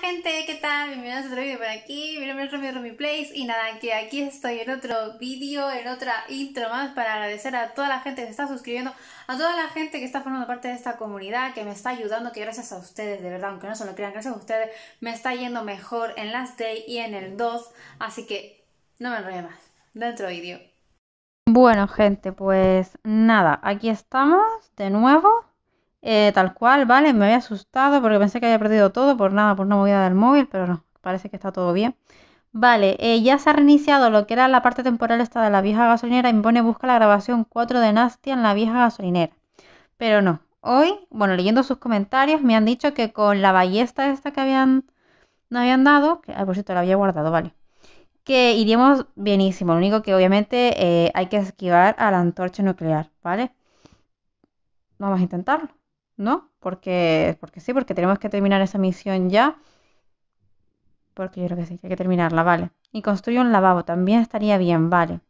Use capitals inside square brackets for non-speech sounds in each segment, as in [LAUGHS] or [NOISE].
gente, ¿qué tal? Bienvenidos a otro vídeo por aquí, mi nombre es Romy Romy Place y nada, que aquí estoy en otro vídeo, en otra intro más para agradecer a toda la gente que se está suscribiendo, a toda la gente que está formando parte de esta comunidad, que me está ayudando, que gracias a ustedes, de verdad, aunque no se lo crean, gracias a ustedes me está yendo mejor en last Day y en el 2, así que no me enrollo más, dentro vídeo. Bueno gente, pues nada, aquí estamos de nuevo eh, tal cual, ¿vale? Me había asustado porque pensé que había perdido todo por nada, por una movida del móvil, pero no, parece que está todo bien. Vale, eh, ya se ha reiniciado lo que era la parte temporal esta de la vieja gasolinera. Impone busca la grabación 4 de Nastia en la vieja gasolinera. Pero no, hoy, bueno, leyendo sus comentarios, me han dicho que con la ballesta esta que habían, no habían dado, que al ah, por cierto la había guardado, vale, que iríamos bienísimo. Lo único que obviamente eh, hay que esquivar a la antorcha nuclear, ¿vale? Vamos a intentarlo. ¿no? Porque, porque sí, porque tenemos que terminar esa misión ya. Porque yo creo que sí, que hay que terminarla, vale. Y construye un lavabo, también estaría bien, vale.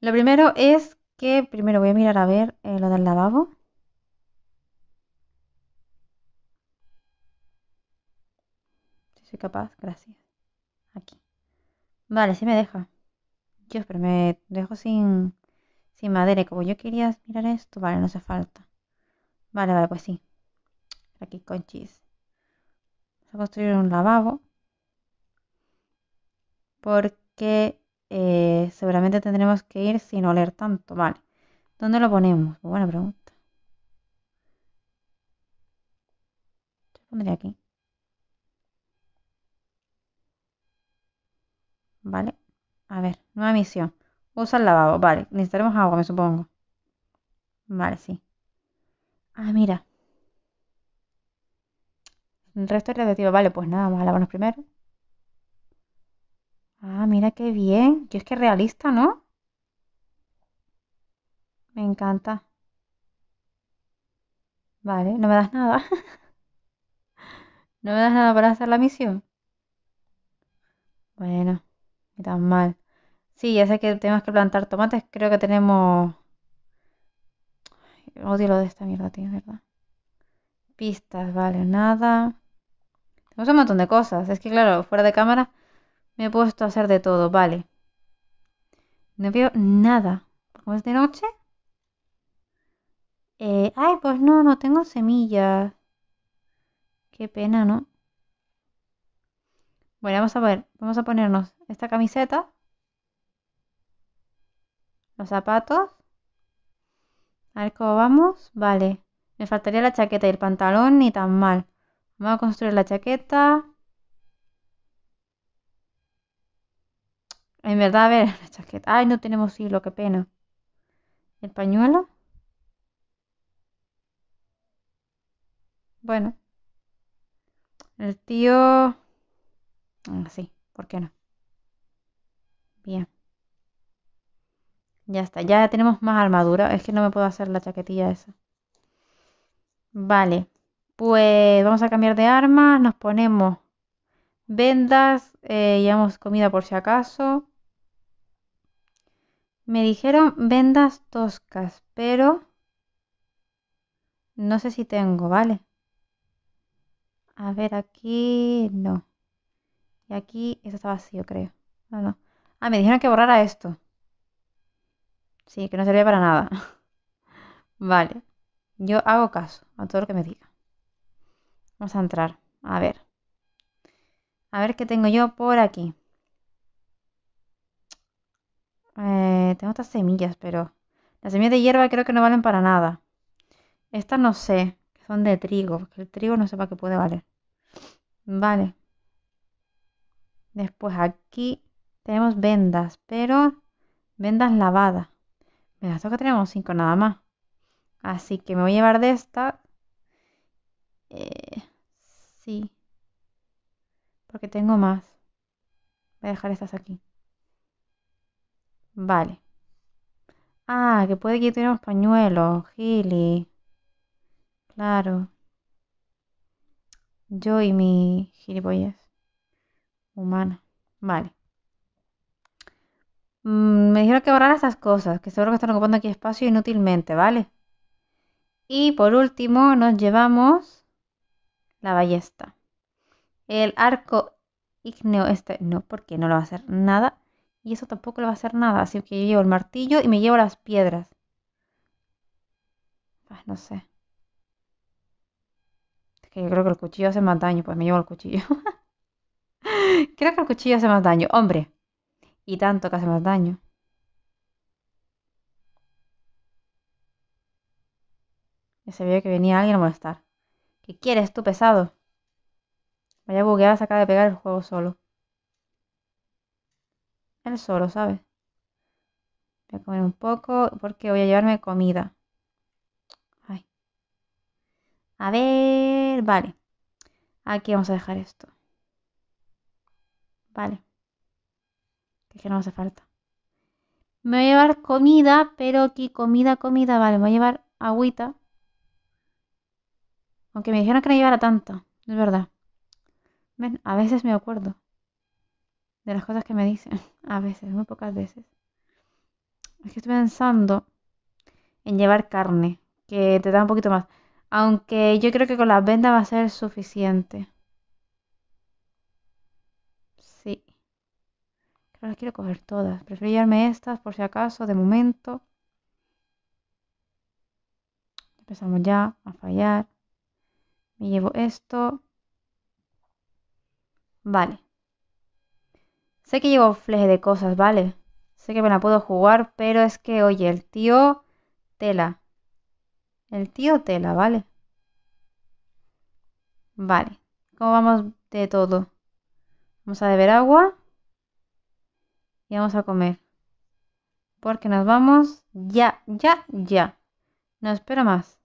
Lo primero es que, primero voy a mirar a ver eh, lo del lavabo. Si soy capaz, gracias. Aquí. Vale, sí me deja. Dios, pero me dejo sin, sin madera. como yo quería mirar esto, vale, no hace falta. Vale, vale, pues sí. Aquí con chis. Vamos a construir un lavabo. Porque eh, seguramente tendremos que ir sin oler tanto. Vale. ¿Dónde lo ponemos? Pues buena pregunta. Yo lo aquí. Vale. A ver, nueva misión. Usa el lavabo. Vale, necesitaremos agua, me supongo. Vale, sí. Ah, mira. El resto es radioactivo. Vale, pues nada, vamos a lavarnos primero. Ah, mira qué bien. Yo es que realista, ¿no? Me encanta. Vale, no me das nada. [LAUGHS] no me das nada para hacer la misión. Bueno, qué tan mal. Sí, ya sé que tenemos que plantar tomates. Creo que tenemos Odio lo de esta mierda, tío, verdad. Pistas, vale, nada. Tenemos un montón de cosas. Es que, claro, fuera de cámara me he puesto a hacer de todo, vale. No veo nada. ¿Cómo es de noche. Eh, ay, pues no, no tengo semillas. Qué pena, ¿no? Bueno, vamos a ver. Vamos a ponernos esta camiseta. Los zapatos. A ver cómo vamos. Vale. Me faltaría la chaqueta y el pantalón, ni tan mal. Vamos a construir la chaqueta. En verdad, a ver, [LAUGHS] la chaqueta. Ay, no tenemos hilo, qué pena. El pañuelo. Bueno. El tío... Ah, sí. ¿por qué no? Bien. Ya está, ya tenemos más armadura. Es que no me puedo hacer la chaquetilla esa. Vale, pues vamos a cambiar de arma. Nos ponemos vendas, eh, llevamos comida por si acaso. Me dijeron vendas toscas, pero no sé si tengo, ¿vale? A ver, aquí no. Y aquí, eso está vacío, creo. No, no. Ah, me dijeron que borrara esto. Sí, que no servía para nada. [LAUGHS] Vale. Yo hago caso a todo lo que me diga. Vamos a entrar. A ver. A ver qué tengo yo por aquí. Eh, tengo otras semillas, pero... Las semillas de hierba creo que no valen para nada. Estas no sé. Son de trigo. Porque el trigo no sé para qué puede valer. Vale. Después aquí tenemos vendas, pero vendas lavadas. Me que tenemos cinco nada más. Así que me voy a llevar de esta. Eh, sí. Porque tengo más. Voy a dejar estas aquí. Vale. Ah, que puede que un pañuelos, Gili. Claro. Yo y mi gilipollas. Humana. Vale. Mm, me dijeron que borrar estas cosas, que seguro que están ocupando aquí espacio inútilmente, ¿vale? Y por último nos llevamos la ballesta. El arco ígneo este no, porque no lo va a hacer nada. Y eso tampoco le va a hacer nada. Así que yo llevo el martillo y me llevo las piedras. Pues no sé. Es que yo creo que el cuchillo hace más daño. Pues me llevo el cuchillo. [LAUGHS] creo que el cuchillo hace más daño. Hombre y tanto que hace más daño. Ya se vio que venía alguien a molestar. ¿Qué quieres tú, pesado? Vaya bugueada se acaba de pegar el juego solo. Él solo, ¿sabes? Voy a comer un poco porque voy a llevarme comida. A ver, vale. Aquí vamos a dejar esto. Vale es que no hace falta. Me voy a llevar comida, pero aquí comida, comida, vale, me voy a llevar agüita. Aunque me dijeron que no llevara tanta, es verdad. a veces me acuerdo de las cosas que me dicen. [LAUGHS] A veces, muy pocas veces. Es que estoy pensando en llevar carne, que te da un poquito más. Aunque yo creo que con las vendas va a ser suficiente. las quiero coger todas. Prefiero llevarme estas por si acaso, de momento. Empezamos ya a fallar. Me llevo esto. Vale. Sé que llevo fleje de cosas, ¿vale? Sé que me la puedo jugar, pero es que, oye, el tío tela. El tío tela, ¿vale? Vale. ¿Cómo vamos de todo? Vamos a beber agua vamos a comer. Porque nos vamos ya, ya, ya. No espero más.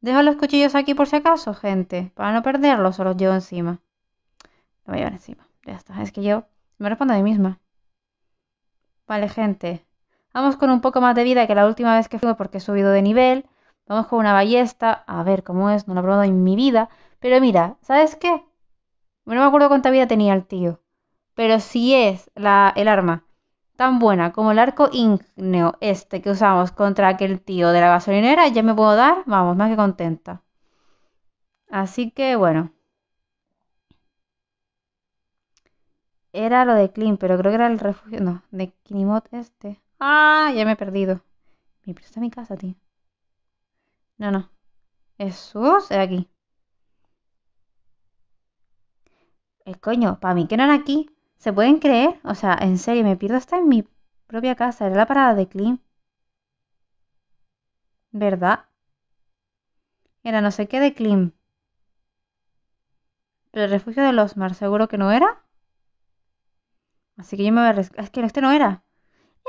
Dejo los cuchillos aquí por si acaso, gente. Para no perderlos o los llevo encima. Lo voy a llevar encima. Ya está. Es que yo me respondo a mí misma. Vale, gente. Vamos con un poco más de vida que la última vez que fui porque he subido de nivel. Vamos con una ballesta. A ver cómo es. No lo he probado en mi vida. Pero mira, ¿sabes qué? No me acuerdo cuánta vida tenía el tío pero si es el arma tan buena como el arco ígneo este que usamos contra aquel tío de la gasolinera, ya me puedo dar, vamos, más que contenta. Así que bueno. Era lo de Clean, pero creo que era el refugio. No, de Kinimot este. ¡Ah! Ya me he perdido. Me presta mi casa, tío. No, no. es de aquí. El coño, para mí que no era aquí. ¿Se pueden creer? O sea, en serio, me pierdo hasta en mi propia casa. Era la parada de Clean. ¿Verdad? Era no sé qué de Clean. Pero el refugio de los mar, seguro que no era. Así que yo me voy a... Es que este no era.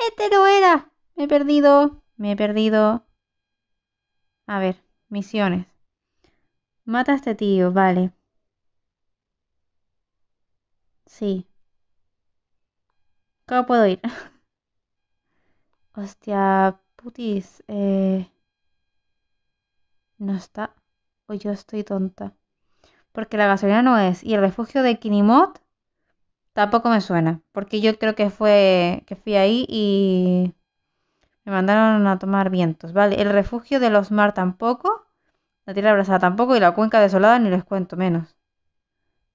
Este no era. Me he perdido. Me he perdido. A ver, misiones. Mata a este tío, vale. Sí. ¿Cómo puedo ir? [LAUGHS] Hostia, putis. Eh, no está. O pues yo estoy tonta. Porque la gasolina no es. Y el refugio de Kinimot tampoco me suena. Porque yo creo que fue. que fui ahí y. Me mandaron a tomar vientos. Vale, el refugio de los mar tampoco. La tierra abrazada tampoco. Y la cuenca desolada ni les cuento menos.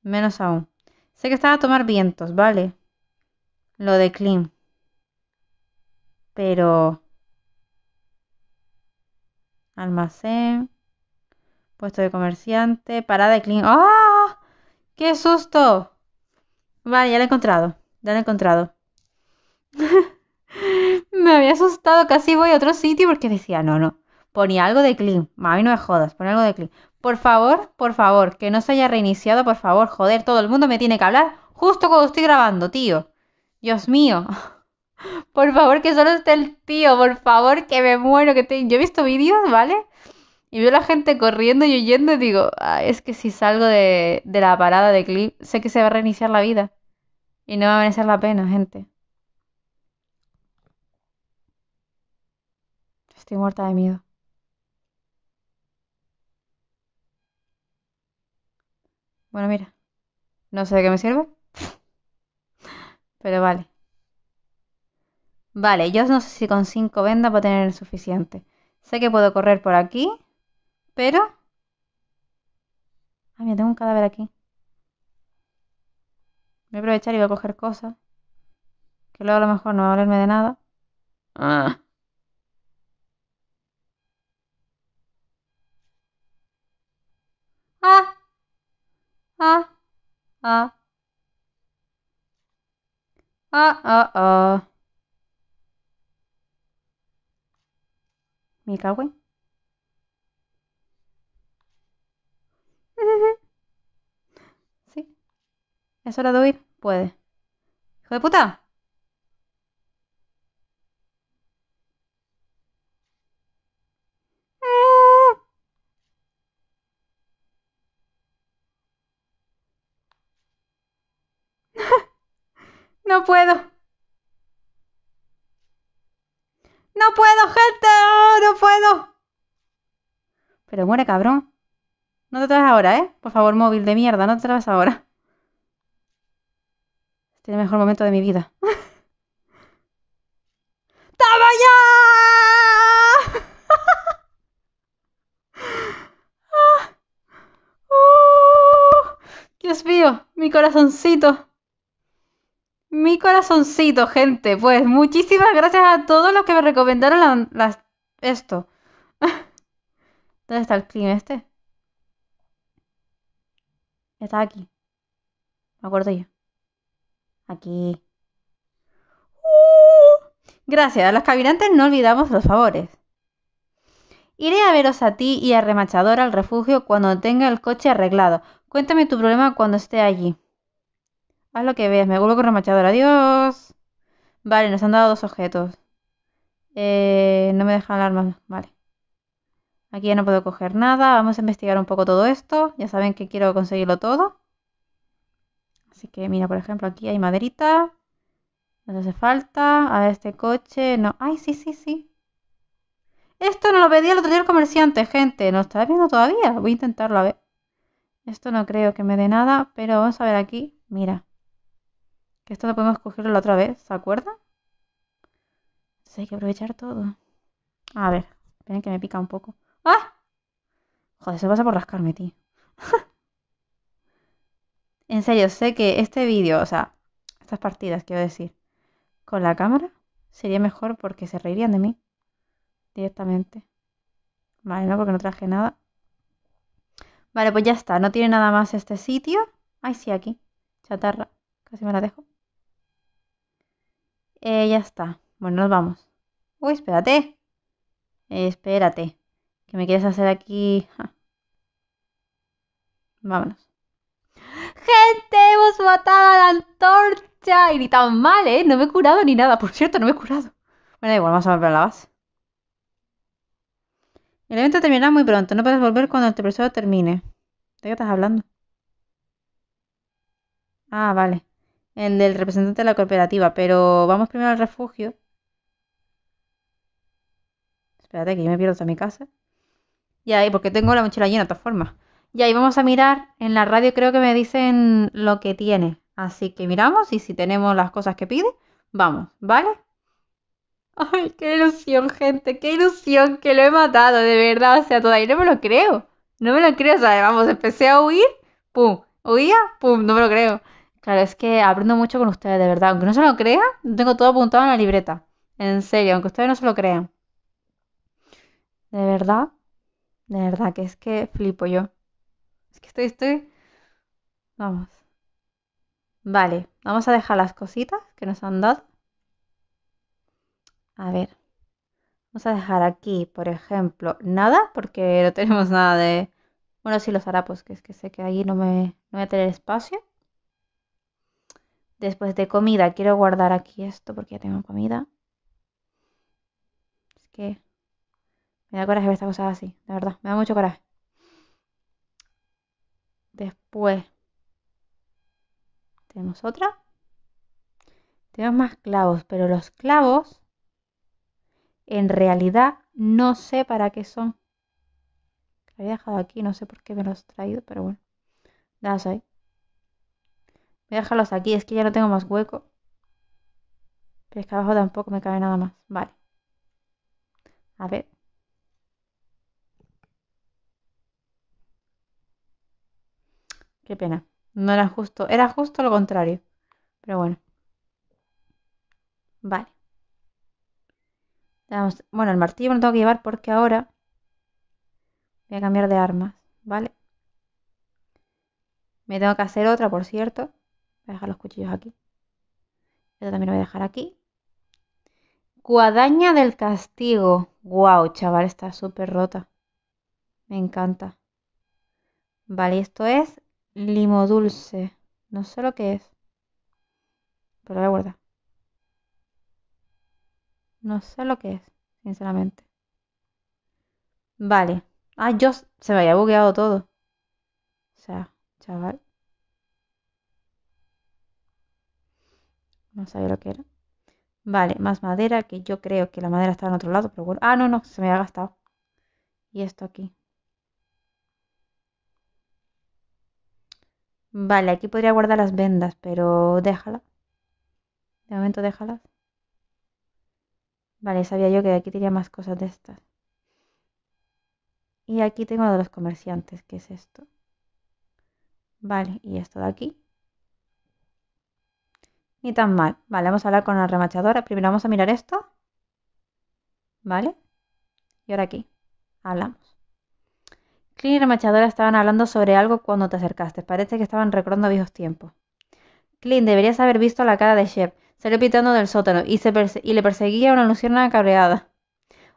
Menos aún. Sé que están a tomar vientos, vale lo de clean Pero almacén, puesto de comerciante, parada de clean ¡Ah! ¡Qué susto! Vale, ya lo he encontrado. Ya lo he encontrado. [LAUGHS] me había asustado, casi voy a otro sitio porque decía, no, no. Ponía algo de Clean. Mami, no me jodas, ponía algo de Clean. Por favor, por favor, que no se haya reiniciado, por favor. Joder, todo el mundo me tiene que hablar justo cuando estoy grabando, tío. Dios mío. Por favor, que solo esté el tío, por favor, que me muero, que Yo he visto vídeos, ¿vale? Y veo a la gente corriendo y huyendo y digo, ah, es que si salgo de, de la parada de clip, sé que se va a reiniciar la vida. Y no va a merecer la pena, gente. Estoy muerta de miedo. Bueno, mira. No sé de qué me sirve. Pero vale. Vale, yo no sé si con cinco vendas va a tener suficiente. Sé que puedo correr por aquí, pero... Ah, mira, tengo un cadáver aquí. Voy a aprovechar y voy a coger cosas. Que luego a lo mejor no va a valerme de nada. Ah. Ah. Ah. Ah. Ah, ah, ah. Me güey. [LAUGHS] ¿Sí? ¿Es hora de huir? Puede. ¡Hijo de puta! No puedo. No puedo, gente. no puedo. Pero muere, cabrón. No te traes ahora, ¿eh? Por favor, móvil de mierda, no te traes ahora. Este es el mejor momento de mi vida. [LAUGHS] ¡Toma ya! [LAUGHS] Ah. Uh. Dios mi corazoncito. Mi corazoncito, gente. Pues muchísimas gracias a todos los que me recomendaron esto. [LAUGHS] ¿Dónde está el clima este? Está aquí. Me acuerdo yo. Aquí. Uh, gracias. A los caminantes no olvidamos los favores. Iré a veros a ti y a Remachador al refugio cuando tenga el coche arreglado. Cuéntame tu problema cuando esté allí. Haz lo que veas, me vuelvo con remachador. Adiós. Vale, nos han dado dos objetos. Eh, no me dejan el arma. Vale. Aquí ya no puedo coger nada. Vamos a investigar un poco todo esto. Ya saben que quiero conseguirlo todo. Así que mira, por ejemplo, aquí hay maderita. Nos hace falta. A este coche. No. Ay, sí, sí, sí. Esto no lo pedía el otro día el comerciante, gente. ¿No está viendo todavía? Voy a intentarlo a ver. Esto no creo que me dé nada, pero vamos a ver aquí. Mira. Que esto lo podemos cogerlo la otra vez, ¿se acuerda? Entonces hay que aprovechar todo. A ver, esperen que me pica un poco. ¡Ah! Joder, se pasa por rascarme, tío. [LAUGHS] en serio, sé que este vídeo, o sea, estas partidas, quiero decir, con la cámara sería mejor porque se reirían de mí directamente. Vale, no, porque no traje nada. Vale, pues ya está. No tiene nada más este sitio. Ay, sí, aquí. Chatarra. Casi me la dejo. Eh, ya está. Bueno, nos vamos. Uy, espérate. Eh, espérate. ¿Qué me quieres hacer aquí? Vámonos. ¡Gente! ¡Hemos matado a la antorcha! Y ni tan mal, ¿eh? No me he curado ni nada. Por cierto, no me he curado. Bueno, igual, vamos a volver a la base. El evento terminará muy pronto. No puedes volver cuando el tepresor termine. ¿De qué estás hablando? Ah, vale el del representante de la cooperativa, pero vamos primero al refugio. Espérate que yo me pierdo hasta mi casa. Y ahí, porque tengo la mochila llena de todas formas. Y ahí vamos a mirar, en la radio creo que me dicen lo que tiene. Así que miramos y si tenemos las cosas que pide, vamos, ¿vale? Ay, qué ilusión, gente, qué ilusión que lo he matado, de verdad, o sea, todavía no me lo creo. No me lo creo, o vamos, empecé a huir, pum, huía, pum, no me lo creo. Claro, es que aprendo mucho con ustedes, de verdad. Aunque no se lo crean, tengo todo apuntado en la libreta. En serio, aunque ustedes no se lo crean. De verdad, de verdad, que es que flipo yo. Es que estoy, estoy... Vamos. Vale, vamos a dejar las cositas que nos han dado. A ver. Vamos a dejar aquí, por ejemplo, nada, porque no tenemos nada de... Bueno, sí, los harapos, pues, que es que sé que allí no me voy a tener espacio. Después de comida, quiero guardar aquí esto porque ya tengo comida. Es que me da coraje ver estas cosas así, de verdad, me da mucho coraje. Después, tenemos otra. Tenemos más clavos, pero los clavos en realidad no sé para qué son. Lo había dejado aquí, no sé por qué me los he traído, pero bueno. Dados ahí. Voy a dejarlos aquí, es que ya no tengo más hueco. Pero es que abajo tampoco me cabe nada más. Vale. A ver. Qué pena. No era justo. Era justo lo contrario. Pero bueno. Vale. Bueno, el martillo me lo tengo que llevar porque ahora voy a cambiar de armas. ¿Vale? Me tengo que hacer otra, por cierto. Voy a dejar los cuchillos aquí. Esto también lo voy a dejar aquí. Guadaña del castigo. Wow, chaval, está súper rota. Me encanta. Vale, esto es limo dulce. No sé lo que es. Pero lo voy a guardar. No sé lo que es, sinceramente. Vale. Ah, yo se me había bugueado todo. O sea, chaval. No sabía lo que era. Vale, más madera, que yo creo que la madera está en otro lado, pero bueno. Ah, no, no, se me ha gastado. Y esto aquí. Vale, aquí podría guardar las vendas, pero déjala. De momento déjala Vale, sabía yo que aquí tenía más cosas de estas. Y aquí tengo de los comerciantes, que es esto. Vale, y esto de aquí. Ni tan mal. Vale, vamos a hablar con la remachadora. Primero vamos a mirar esto. ¿Vale? Y ahora aquí. Hablamos. Clean y remachadora estaban hablando sobre algo cuando te acercaste. Parece que estaban recordando viejos tiempos. Clean, deberías haber visto la cara de Shep. Salió pitando del sótano y, se y le perseguía una lucierna cabreada.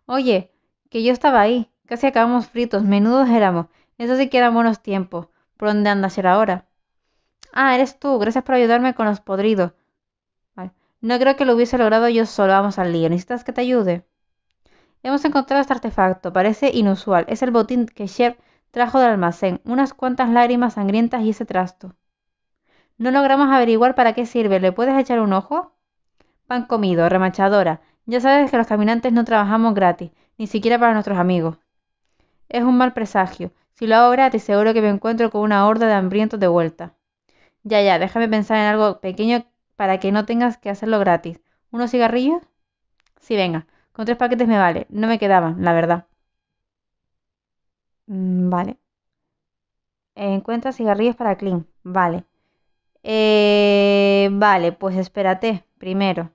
Oye, que yo estaba ahí. Casi acabamos fritos. Menudos éramos. Eso sí que eran buenos tiempos. ¿Por dónde andas ahora? Ah, eres tú. Gracias por ayudarme con los podridos. No creo que lo hubiese logrado yo solo. Vamos al lío. ¿Necesitas que te ayude? Hemos encontrado este artefacto. Parece inusual. Es el botín que Shep trajo del almacén. Unas cuantas lágrimas sangrientas y ese trasto. No logramos averiguar para qué sirve. ¿Le puedes echar un ojo? Pan comido, remachadora. Ya sabes que los caminantes no trabajamos gratis, ni siquiera para nuestros amigos. Es un mal presagio. Si lo hago gratis, seguro que me encuentro con una horda de hambrientos de vuelta. Ya, ya, déjame pensar en algo pequeño para que no tengas que hacerlo gratis. ¿Unos cigarrillos? Sí, venga, con tres paquetes me vale. No me quedaban, la verdad. Mm, vale. Encuentra cigarrillos para Clean. Vale. Eh, vale, pues espérate primero.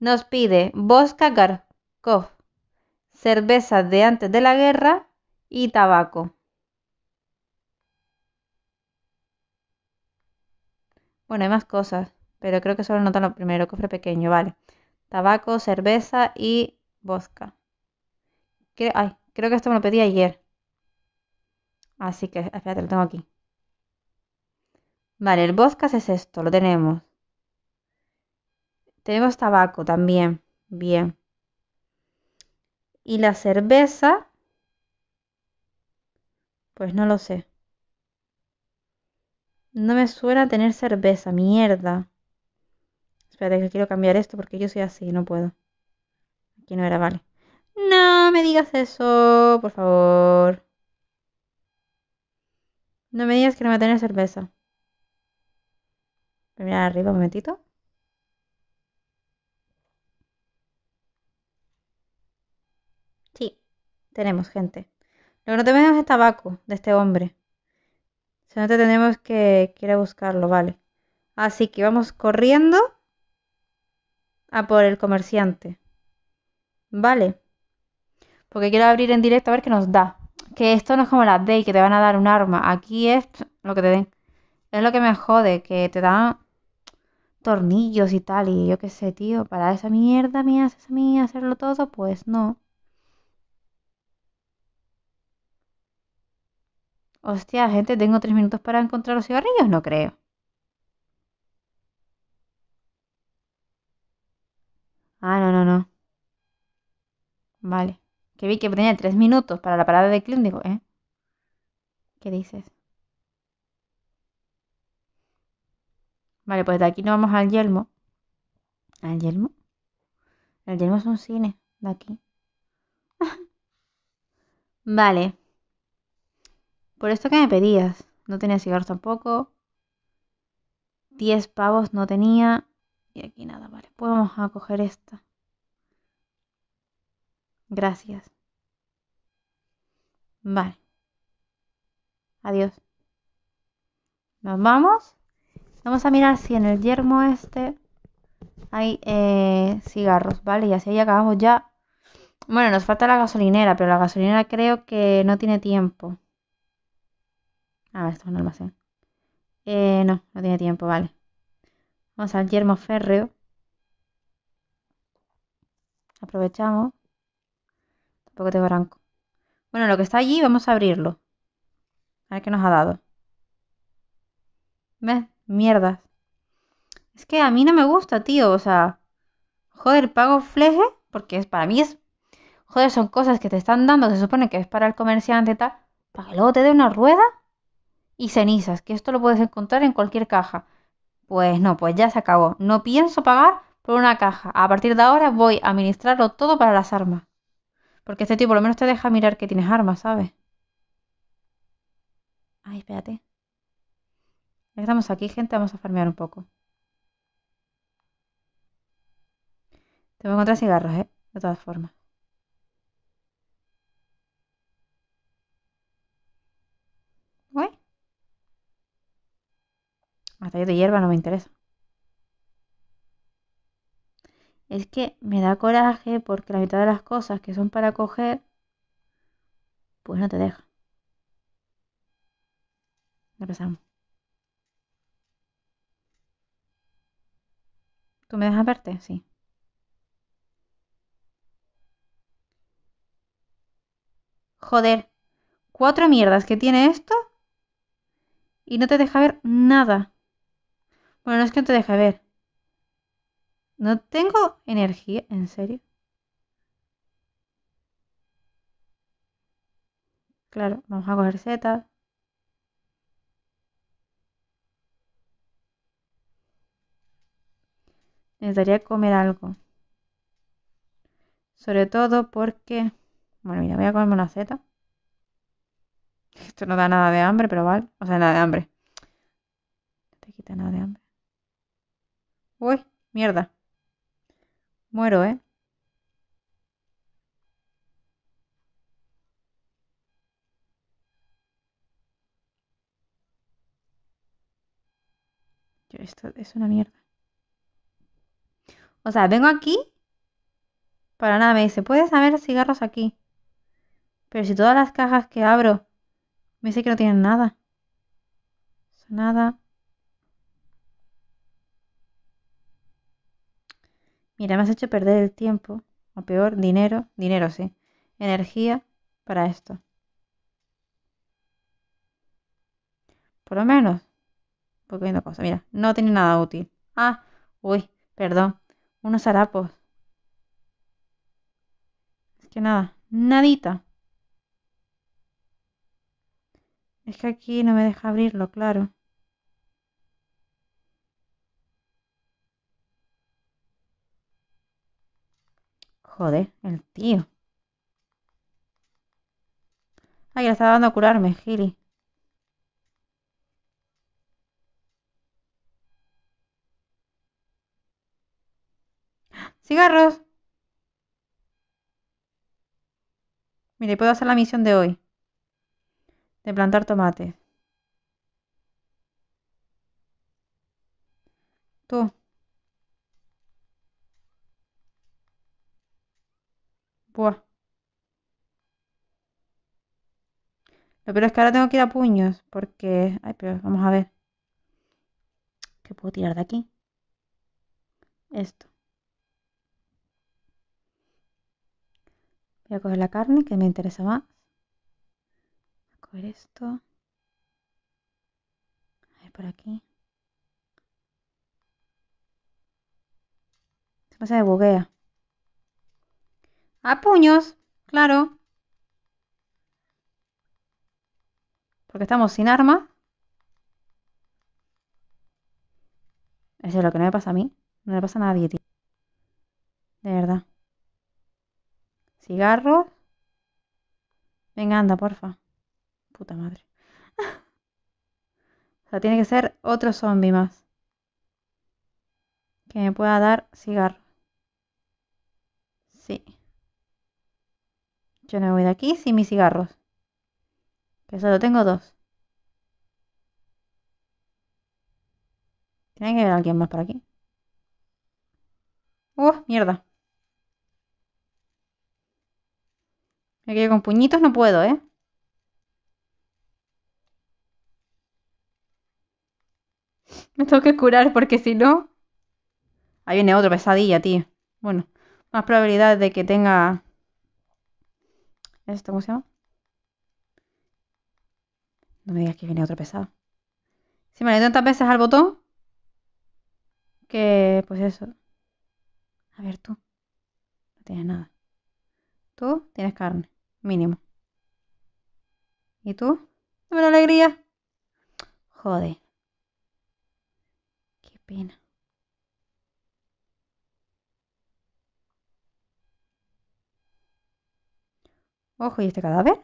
Nos pide Bosca Garkov, cerveza de antes de la guerra y tabaco. Bueno, hay más cosas pero creo que solo notan lo primero, cofre pequeño, vale. Tabaco, cerveza y bosca. Creo, ay, creo que esto me lo pedí ayer. Así que, espérate, lo tengo aquí. Vale, el vodka es esto, lo tenemos. Tenemos tabaco también, bien. Y la cerveza, pues no lo sé. No me suena tener cerveza, mierda espérate quiero cambiar esto porque yo soy así, no puedo. Aquí no era, vale. No me digas eso, por favor. No me digas que no me tenés cerveza. Voy arriba un momentito. Sí, tenemos gente. Lo que no tenemos es tabaco de este hombre. Si no, te tenemos que, que buscarlo, vale. Así que vamos corriendo a por el comerciante. Vale. Porque quiero abrir en directo a ver qué nos da. Que esto no es como la Day, que te van a dar un arma. Aquí es lo que te den. Es lo que me jode, que te dan tornillos y tal. Y yo qué sé, tío. Para esa mierda mía, haces a hacerlo todo, pues no. Hostia, gente, tengo tres minutos para encontrar los cigarrillos. No creo. Vale. Que vi que tenía tres minutos para la parada de clínico, ¿eh? ¿Qué dices? Vale, pues de aquí nos vamos al Yelmo. ¿Al Yelmo? El Yelmo es un cine de aquí. [LAUGHS] vale. Por esto que me pedías. No tenía cigarros tampoco. 10 pavos no tenía. Y aquí nada, vale. Pues vamos a coger esta. Gracias. Vale. Adiós. Nos vamos. Vamos a mirar si en el yermo este hay eh, cigarros, ¿vale? Y así ahí acabamos ya. Bueno, nos falta la gasolinera, pero la gasolinera creo que no tiene tiempo. A ah, ver, esto es un almacén. Eh, no, no tiene tiempo, vale. Vamos al yermo férreo. Aprovechamos de blanco. Bueno, lo que está allí, vamos a abrirlo. A ver qué nos ha dado. ¿Ves? Mierdas. Es que a mí no me gusta, tío. O sea, joder, pago fleje porque es para mí es... Joder, son cosas que te están dando, se supone que es para el comerciante y tal, para que luego te dé una rueda y cenizas, que esto lo puedes encontrar en cualquier caja. Pues no, pues ya se acabó. No pienso pagar por una caja. A partir de ahora voy a administrarlo todo para las armas. Porque este tío por lo menos te deja mirar que tienes armas, ¿sabes? Ay, espérate. Ya estamos aquí, gente. Vamos a farmear un poco. Te voy a encontrar cigarros, ¿eh? De todas formas. ¿Uy? Hasta yo de hierba no me interesa. es que me da coraje porque la mitad de las cosas que son para coger, pues no te deja. Empezamos. ¿Tú me dejas verte? Sí. Joder, cuatro mierdas que tiene esto y no te deja ver nada. Bueno, no es que no te deja ver, no tengo energía, ¿en serio? Claro, vamos a coger Z. Necesitaría comer algo. Sobre todo porque... Bueno, mira, voy a comerme una Z. Esto no da nada de hambre, pero vale. O sea, nada de hambre. No te quita nada de hambre. Uy, mierda. Muero, ¿eh? Esto es una mierda. O sea, vengo aquí. Para nada, me dice, puedes cigarros aquí. Pero si todas las cajas que abro, me dice que no tienen nada. nada. Mira, me has hecho perder el tiempo, o peor, dinero, dinero sí, energía para esto. Por lo menos, voy viendo cosas. Mira, no tiene nada útil. Ah, uy, perdón, unos harapos. Es que nada, nadita. Es que aquí no me deja abrirlo, claro. Joder, el tío. Ay, le está dando a curarme, Gili. ¡Cigarros! Mire, puedo hacer la misión de hoy. De plantar tomates. Tú. Lo peor es que ahora tengo que ir a puños, porque... Ay, pero vamos a ver. ¿Qué puedo tirar de aquí? Esto. Voy a coger la carne, que me interesa más. Voy a coger esto. A por aquí. Se pasa de buguea. A puños, claro. Porque estamos sin arma. Eso es lo que no me pasa a mí. No le pasa a nadie, tío. De verdad. Cigarro Venga, anda, porfa. Puta madre. [LAUGHS] o sea, tiene que ser otro zombie más. Que me pueda dar cigarro. Sí. Yo me voy de aquí sin mis cigarros. Que solo tengo dos. Tiene que haber alguien más por aquí. ¡Uh! Mierda. Me con puñitos no puedo, ¿eh? Me tengo que curar porque si no... Ahí viene otro pesadilla, tío. Bueno, más probabilidad de que tenga ¿Esto cómo se llama? No me digas que viene otro pesado. Si me le tantas veces al botón que, pues eso. A ver, tú. No tienes nada. Tú tienes carne, mínimo. ¿Y tú? Dame la alegría. Joder. Qué pena. Ojo, ¿y este cadáver?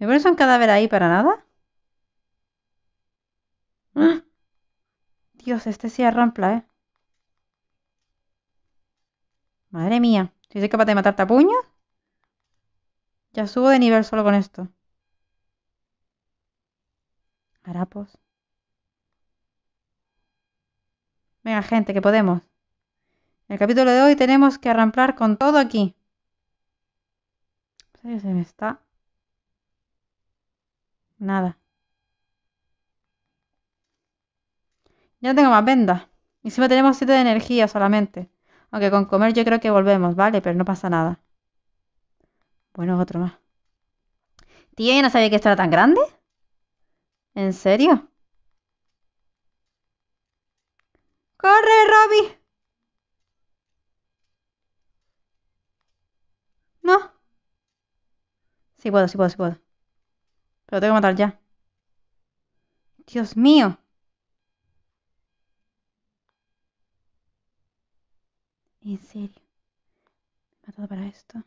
¿Me ah. pones un cadáver ahí para nada? ¡Ah! Dios, este sí arrampla, ¿eh? Madre mía, si soy capaz de matarte a ya subo de nivel solo con esto. Harapos. Venga, gente, que podemos. En el capítulo de hoy tenemos que arramplar con todo aquí. Pues se me está... Nada. Ya no tengo más vendas. Y no tenemos 7 de energía solamente. Aunque con comer yo creo que volvemos, ¿vale? Pero no pasa nada. Bueno, otro más. Tío, no sabía que esto era tan grande. ¿En serio? ¡Corre, Robbie! No. Sí puedo, sí puedo, sí puedo. Pero tengo que matar ya. Dios mío. En serio. Me he matado para esto.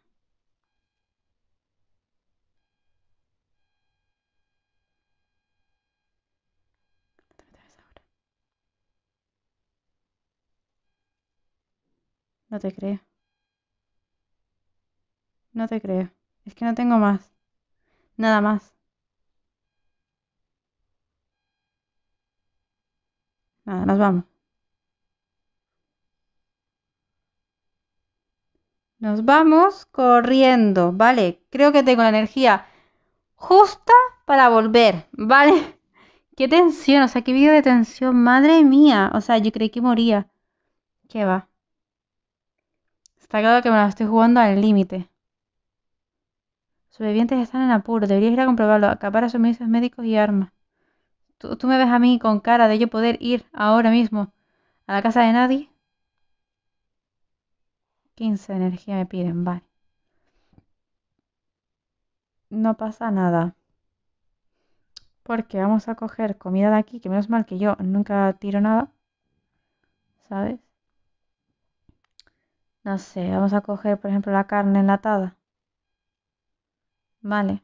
No te creo. No te creo. Es que no tengo más. Nada más. Nada, nos vamos. Nos vamos corriendo, ¿vale? Creo que tengo la energía justa para volver, ¿vale? [LAUGHS] Qué tensión, o sea, qué vídeo de tensión, madre mía. O sea, yo creí que moría. ¿Qué va? Está claro que me la estoy jugando al límite vivientes están en apuro, deberías ir a comprobarlo, Acabar a suministros médicos y armas. Tú, tú me ves a mí con cara de yo poder ir ahora mismo a la casa de nadie. 15 de energía me piden, vale. No pasa nada. Porque vamos a coger comida de aquí, que menos mal que yo nunca tiro nada. ¿Sabes? No sé, vamos a coger, por ejemplo, la carne enlatada. Vale.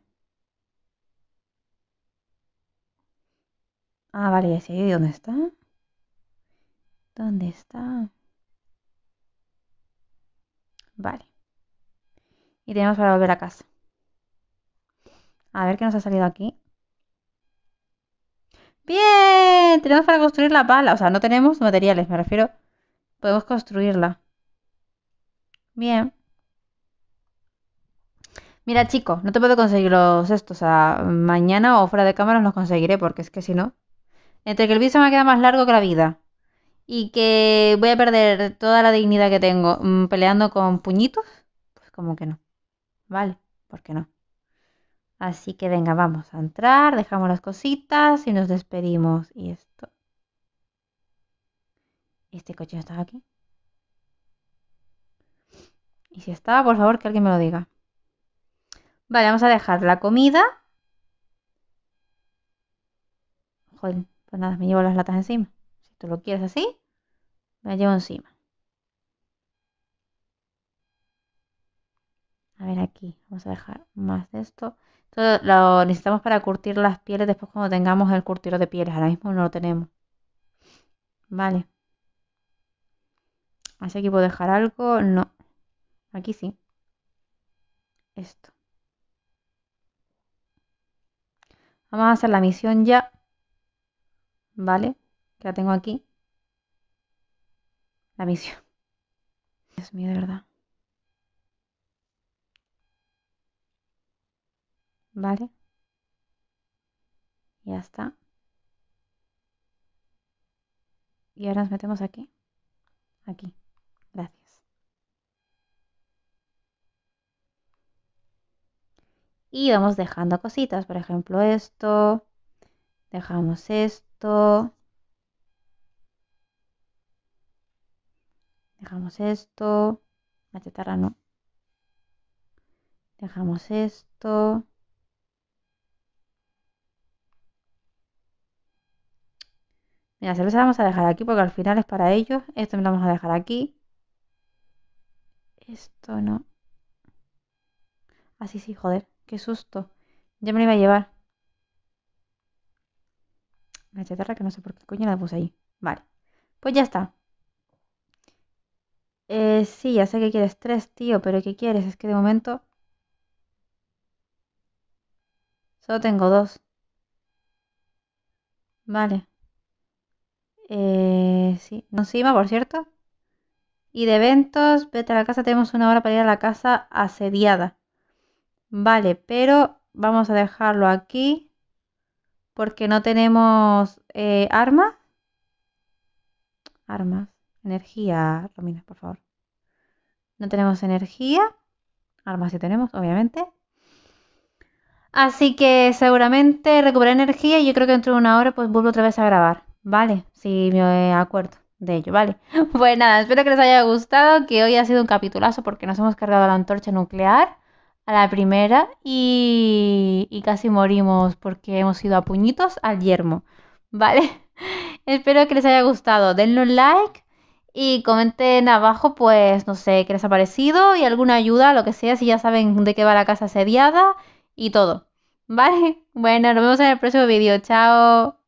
Ah, vale, ya dónde está. ¿Dónde está? Vale. Y tenemos para volver a casa. A ver qué nos ha salido aquí. ¡Bien! Tenemos para construir la pala. O sea, no tenemos materiales, me refiero. Podemos construirla. Bien. Mira, chico, no te puedo conseguir los estos. mañana o fuera de cámara los conseguiré, porque es que si no. Entre que el visa me queda más largo que la vida. Y que voy a perder toda la dignidad que tengo mm, peleando con puñitos. Pues como que no. Vale, ¿por qué no? Así que venga, vamos a entrar, dejamos las cositas y nos despedimos. Y esto. ¿Este coche no estaba aquí? Y si está, por favor, que alguien me lo diga. Vale, vamos a dejar la comida. Joder, pues nada, me llevo las latas encima. Si tú lo quieres así, me llevo encima. A ver aquí, vamos a dejar más de esto. Esto lo necesitamos para curtir las pieles después cuando tengamos el curtidor de pieles. Ahora mismo no lo tenemos. Vale. Así que puedo dejar algo. No. Aquí sí. Esto. Vamos a hacer la misión ya. ¿Vale? Que la tengo aquí. La misión. Dios mío, de verdad. ¿Vale? Ya está. Y ahora nos metemos aquí. Aquí. y vamos dejando cositas, por ejemplo esto, dejamos esto, dejamos esto, la chatarra no, dejamos esto, Mira, se cerveza vamos a dejar aquí porque al final es para ellos. Esto me lo vamos a dejar aquí. Esto no. Así sí, joder. Qué susto. Ya me lo iba a llevar. La chatarra que no sé por qué coño la puse ahí. Vale. Pues ya está. Eh, sí, ya sé que quieres tres, tío, pero ¿qué quieres? Es que de momento... Solo tengo dos. Vale. Eh, sí, encima, por cierto. Y de eventos, vete a la casa, tenemos una hora para ir a la casa asediada. Vale, pero vamos a dejarlo aquí porque no tenemos eh, armas. Armas. Energía, Romina, por favor. No tenemos energía. Armas sí tenemos, obviamente. Así que seguramente recuperé energía y yo creo que dentro de una hora pues vuelvo otra vez a grabar. Vale, si me acuerdo de ello, vale. [LAUGHS] Pues nada, espero que les haya gustado, que hoy ha sido un capitulazo porque nos hemos cargado la antorcha nuclear a la primera y, y casi morimos porque hemos ido a puñitos al yermo, ¿vale? [LAUGHS] Espero que les haya gustado. Denle un like y comenten abajo, pues, no sé, qué les ha parecido y alguna ayuda, lo que sea, si ya saben de qué va la casa asediada y todo. ¿Vale? [LAUGHS] Bueno, nos vemos en el próximo vídeo. Chao.